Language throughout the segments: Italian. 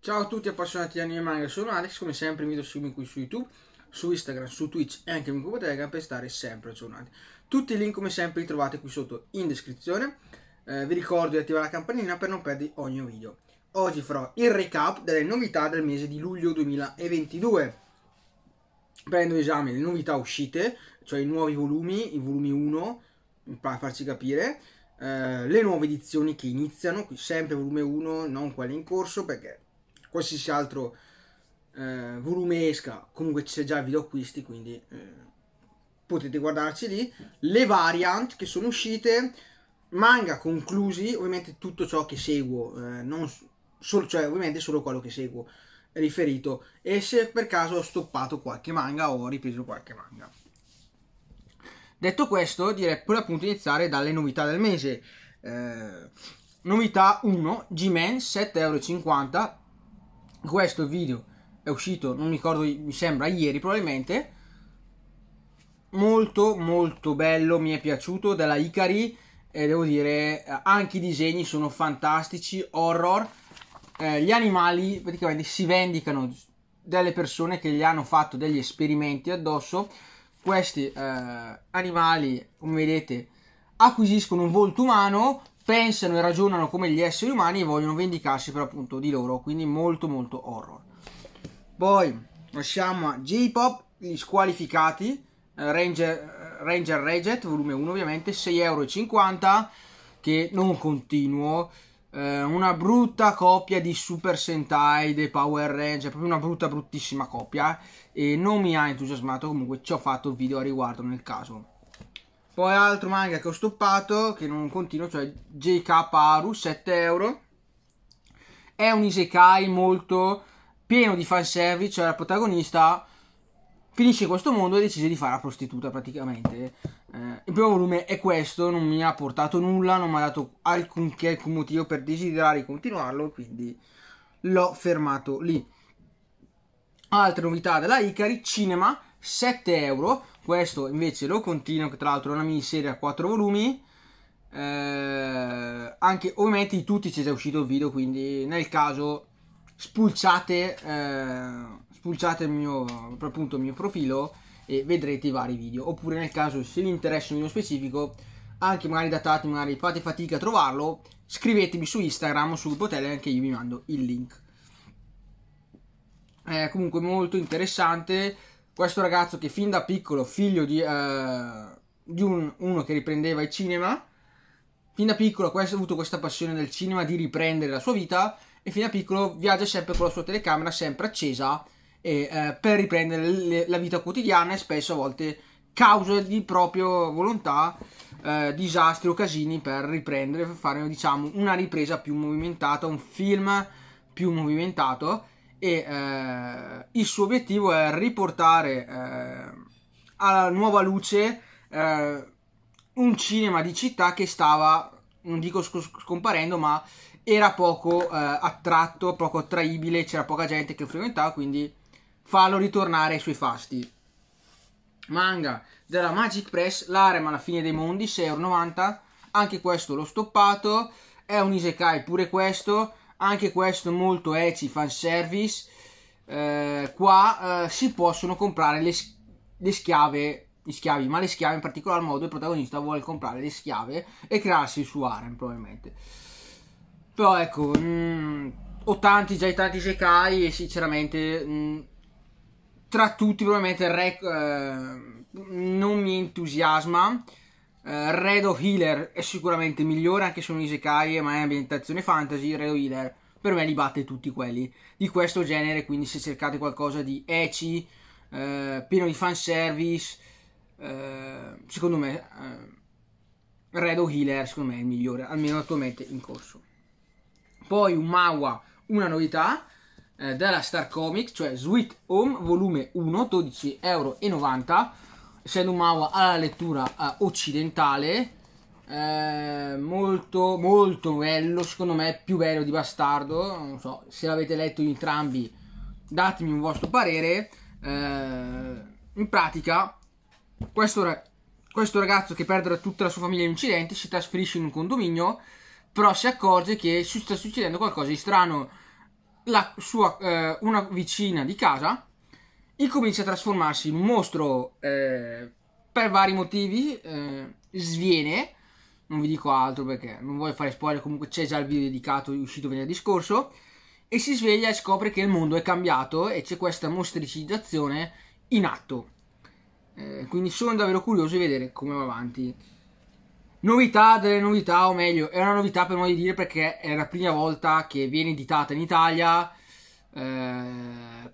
Ciao a tutti appassionati di anime manga, sono Alex, come sempre invito a seguirmi qui su YouTube, su Instagram, su Twitch e anche in gruppo Telegram per stare sempre aggiornati. Tutti i link come sempre li trovate qui sotto in descrizione, eh, vi ricordo di attivare la campanellina per non perdere ogni video. Oggi farò il recap delle novità del mese di luglio 2022 prendo in esame le novità uscite, cioè i nuovi volumi, i volumi 1, per farci capire, eh, le nuove edizioni che iniziano, qui sempre volume 1, non quelle in corso, perché qualsiasi altro eh, volume esca, comunque c'è già il video acquisti, quindi eh, potete guardarci lì, le variant che sono uscite, manga conclusi, ovviamente tutto ciò che seguo, eh, non solo, cioè ovviamente solo quello che seguo, riferito e se per caso ho stoppato qualche manga o ho ripreso qualche manga. Detto questo, direi per appunto iniziare dalle novità del mese. Eh, novità 1, G-Man 7,50€. Questo video è uscito, non mi ricordo, mi sembra ieri probabilmente. Molto molto bello, mi è piaciuto della Ikari e devo dire anche i disegni sono fantastici, horror eh, gli animali praticamente si vendicano delle persone che gli hanno fatto degli esperimenti addosso. Questi eh, animali, come vedete, acquisiscono un volto umano, pensano e ragionano come gli esseri umani e vogliono vendicarsi per appunto di loro, quindi molto molto horror. Poi lasciamo a J-Pop, gli squalificati, eh, Ranger, eh, Ranger Reget, volume 1 ovviamente, 6,50€ che non continuo, eh, una brutta copia di Super Sentai, dei Power Ranger, proprio una brutta, bruttissima copia. Eh. E non mi ha entusiasmato, comunque ci ho fatto video a riguardo nel caso. Poi altro manga che ho stoppato, che non continuo, cioè JK Aru, 7 euro. È un isekai molto pieno di fanservice, cioè la protagonista finisce questo mondo e decise di fare la prostituta praticamente. Eh, il primo volume è questo, non mi ha portato nulla, non mi ha dato alcunché, alcun motivo per desiderare di continuarlo, quindi l'ho fermato lì. Altre novità della Icari, cinema, 7 euro, questo invece lo continuo, che tra l'altro è una miniserie a 4 volumi. Eh, anche ovviamente di tutti c'è già uscito il video, quindi nel caso spulciate, eh, spulciate il, mio, appunto, il mio profilo e vedrete i vari video. Oppure nel caso se vi interessa un video specifico, anche magari datate, magari fate fatica a trovarlo, scrivetemi su Instagram o su gruppo e anche io vi mando il link. È comunque molto interessante questo ragazzo che fin da piccolo, figlio di, eh, di un, uno che riprendeva il cinema, fin da piccolo ha avuto questa passione del cinema di riprendere la sua vita e fin da piccolo viaggia sempre con la sua telecamera sempre accesa e, eh, per riprendere le, la vita quotidiana e spesso a volte causa di propria volontà eh, disastri o casini per riprendere, per fare diciamo una ripresa più movimentata, un film più movimentato e eh, il suo obiettivo è riportare eh, alla nuova luce eh, un cinema di città che stava, non dico scomparendo, ma era poco eh, attratto, poco attraibile, c'era poca gente che lo frequentava, quindi fallo ritornare ai suoi fasti. Manga della Magic Press, L'Arema, alla fine dei mondi, 6,90€, anche questo l'ho stoppato, è un isekai pure questo, anche questo molto ecchi fanservice, eh, qua eh, si possono comprare le, le schiave schiavi, ma le schiave in particolar modo il protagonista vuole comprare le schiave e crearsi il suo harem probabilmente. Però ecco, mh, mm, ho tanti, già tanti Sekai e sinceramente mh, mm, tra tutti probabilmente il Re eh, non mi entusiasma. Eh, Red of Healer è sicuramente migliore anche se non Isekai ma è ambientazione fantasy. Red of Healer per me li batte tutti quelli di questo genere. Quindi, se cercate qualcosa di eci, eh, pieno di fanservice, eh, secondo me, eh, Red of Healer secondo me è il migliore, almeno attualmente in corso. Poi un Mawa, una novità eh, della Star Comics, cioè Sweet Home volume 1, 12,90 euro. Essendo un Mawa alla lettura eh, occidentale, eh, molto molto bello, secondo me è più bello di Bastardo, non so, se l'avete letto entrambi datemi un vostro parere. Eh, in pratica questo, questo ragazzo che perderà tutta la sua famiglia in un incidente si trasferisce in un condominio però si accorge che sta succedendo qualcosa di strano. La sua, eh, una vicina di casa incomincia a trasformarsi in un mostro eh, per vari motivi, eh, sviene, non vi dico altro perché non voglio fare spoiler, comunque c'è già il video dedicato uscito venerdì scorso, e si sveglia e scopre che il mondo è cambiato e c'è questa mostricizzazione in atto. Eh, quindi sono davvero curioso di vedere come va avanti. Novità delle novità, o meglio, è una novità per modo di dire perché è la prima volta che viene editata in Italia, eh,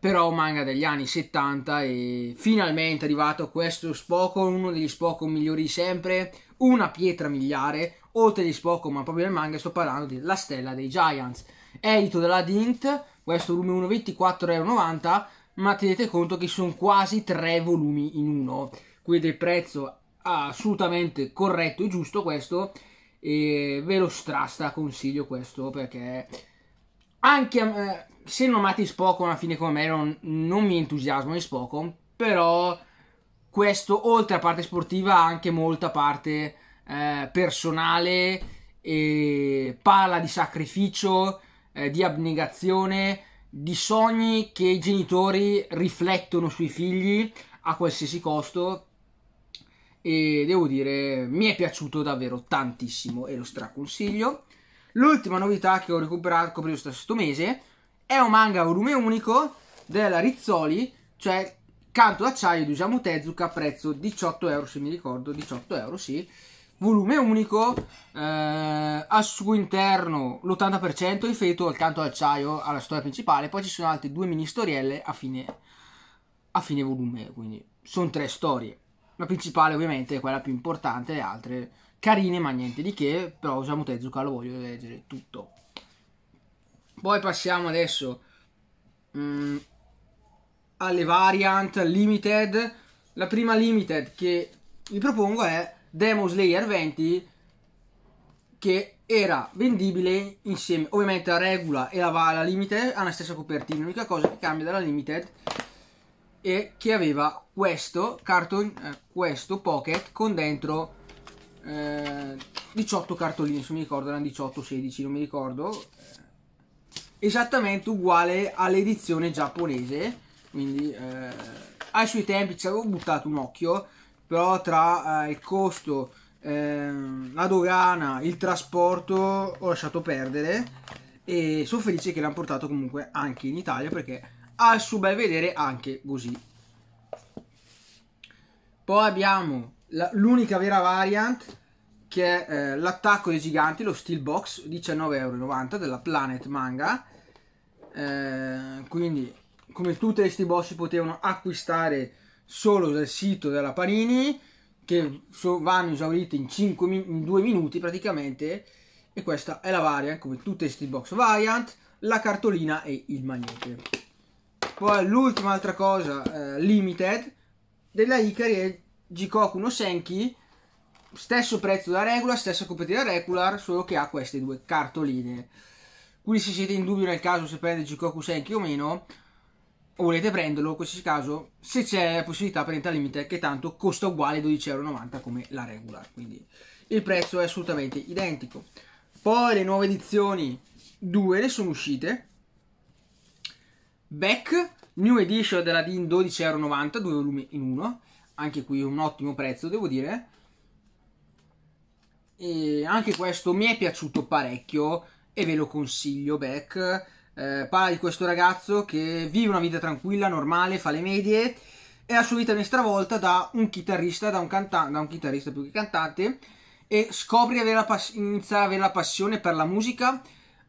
però manga degli anni 70 e finalmente è arrivato questo Spokon, uno degli Spokon migliori di sempre, una pietra miliare, oltre agli Spokon, ma proprio nel manga sto parlando di La Stella dei Giants, edito dalla Dint, questo volume 1 24,90€, ma tenete conto che sono quasi tre volumi in uno, quindi il prezzo è assolutamente corretto e giusto questo e ve lo strasta consiglio questo perché anche eh, se non amate Spock alla fine come me non, non mi entusiasmo di Spock però questo oltre a parte sportiva ha anche molta parte eh, personale e parla di sacrificio eh, di abnegazione di sogni che i genitori riflettono sui figli a qualsiasi costo e devo dire mi è piaciuto davvero tantissimo e lo straconsiglio. L'ultima novità che ho recuperato, che questo mese, è un manga volume unico della Rizzoli, cioè Canto d'acciaio di Usamu Tezuka, prezzo 18 euro se mi ricordo, 18 euro sì, volume unico, eh, al suo interno l'80% è feto al canto d'acciaio alla storia principale, poi ci sono altre due mini storielle a fine, a fine volume, quindi sono tre storie la principale ovviamente è quella più importante, le altre carine ma niente di che, però usiamo Tezuka, lo voglio leggere tutto. Poi passiamo adesso um, alle variant limited. La prima limited che vi propongo è Demo Slayer 20 che era vendibile insieme ovviamente la regula e la, la limited hanno la stessa copertina l'unica cosa che cambia dalla limited è e che aveva questo carton eh, questo pocket con dentro eh, 18 cartoline se mi ricordo erano 18 16 non mi ricordo eh, esattamente uguale all'edizione giapponese quindi eh, ai suoi tempi ci avevo buttato un occhio però tra eh, il costo eh, la dogana il trasporto ho lasciato perdere e sono felice che l'hanno portato comunque anche in Italia perché al suo bel vedere anche così. Poi abbiamo l'unica vera variant che è eh, l'attacco dei giganti, lo Steel Box, 19,90€ della Planet Manga. Eh, quindi come tutte le Steel Box si potevano acquistare solo dal sito della Panini che so, vanno esaurite in, 5, in 2 minuti praticamente e questa è la variant come tutte le Steel Box variant, la cartolina e il magnete. Poi l'ultima altra cosa, eh, limited, della Ikari è Jikoku no Senki, stesso prezzo da regular, stessa copertina regular, solo che ha queste due cartoline. Quindi se siete in dubbio nel caso se prende Jikoku Senki o meno, o volete prenderlo, in questo caso, se c'è la possibilità prendete la Limited, che tanto costa uguale 12,90€ come la regular, quindi il prezzo è assolutamente identico. Poi le nuove edizioni, due ne sono uscite, Back, New Edition della DIN 12,90€, due volumi in uno, anche qui un ottimo prezzo devo dire. E anche questo mi è piaciuto parecchio e ve lo consiglio, Back. Eh, parla di questo ragazzo che vive una vita tranquilla, normale, fa le medie e la sua vita viene stravolta da un chitarrista, da un, canta- da un chitarrista più che cantante e scopre avere la pass- inizia ad avere la passione per la musica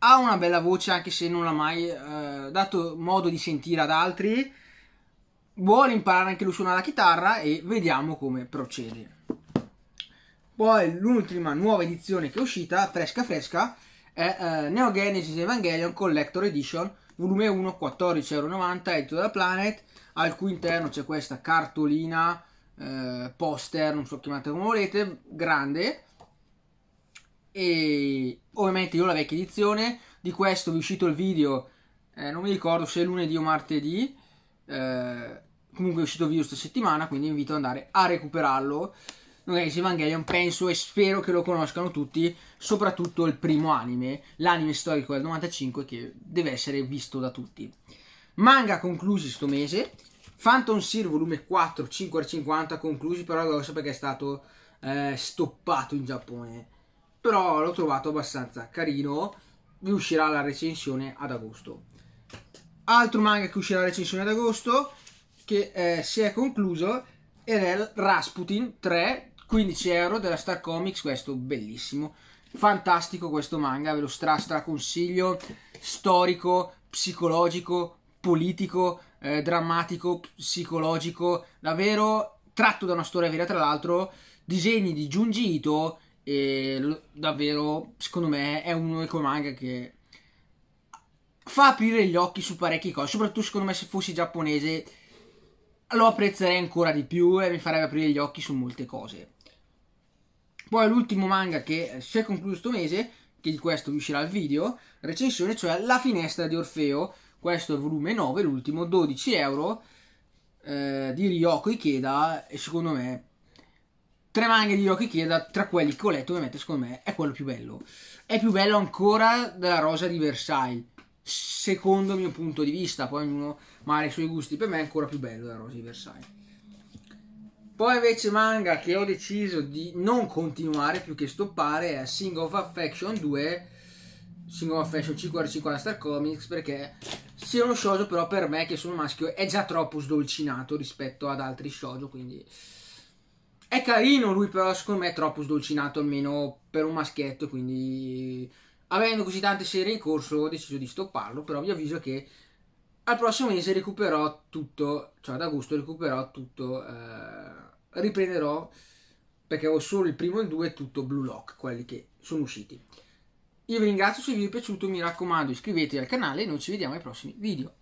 ha una bella voce anche se non l'ha mai eh, dato modo di sentire ad altri. Vuole imparare anche lui suonare la chitarra e vediamo come procede. Poi l'ultima nuova edizione che è uscita, fresca fresca, è eh, Neo Genesis Evangelion Collector Edition, volume 1, 14,90€, edito da Planet. Al cui interno c'è questa cartolina, eh, poster, non so chiamate come volete, grande e ovviamente io ho la vecchia edizione di questo vi è uscito il video eh, non mi ricordo se è lunedì o martedì eh, comunque è uscito il video questa settimana quindi invito ad andare a recuperarlo Nogalis Evangelion penso e spero che lo conoscano tutti soprattutto il primo anime l'anime storico del 95 che deve essere visto da tutti manga conclusi sto mese Phantom Seer volume 4 5 50 conclusi però lo so perché è stato eh, stoppato in Giappone però l'ho trovato abbastanza carino. Vi uscirà la recensione ad agosto. Altro manga che uscirà la recensione ad agosto, che eh, si è concluso, ed è Rasputin 3, 15 euro della Star Comics, questo bellissimo. Fantastico questo manga, ve lo stra, stra consiglio. Storico, psicologico, politico, eh, drammatico, psicologico, davvero tratto da una storia vera, tra l'altro. Disegni di Giungito e lo, davvero, secondo me, è uno dei manga che fa aprire gli occhi su parecchie cose. Soprattutto, secondo me, se fossi giapponese lo apprezzerei ancora di più e mi farebbe aprire gli occhi su molte cose. Poi l'ultimo manga che si è concluso questo mese, che di questo uscirà il video, recensione, cioè La finestra di Orfeo. Questo è il volume 9, l'ultimo, 12 euro eh, di Ryoko Ikeda e secondo me tre manghe di Yoki Kieda, tra quelli che ho letto, ovviamente, secondo me è quello più bello. È più bello ancora della rosa di Versailles, secondo il mio punto di vista. Poi ognuno ha i suoi gusti. Per me è ancora più bello della rosa di Versailles. Poi invece manga che ho deciso di non continuare più che stoppare è Sing of Affection 2, Sing of Affection 5R50 Star Comics perché sia uno shoujo però per me che sono maschio è già troppo sdolcinato rispetto ad altri shoujo quindi è carino lui, però secondo me è troppo sdolcinato almeno per un maschietto, quindi avendo così tante serie in corso ho deciso di stopparlo, però vi avviso che al prossimo mese recupererò tutto, cioè ad agosto recupererò tutto, eh, riprenderò perché ho solo il primo e il due, tutto Blue Lock, quelli che sono usciti. Io vi ringrazio se vi è piaciuto, mi raccomando iscrivetevi al canale e noi ci vediamo ai prossimi video.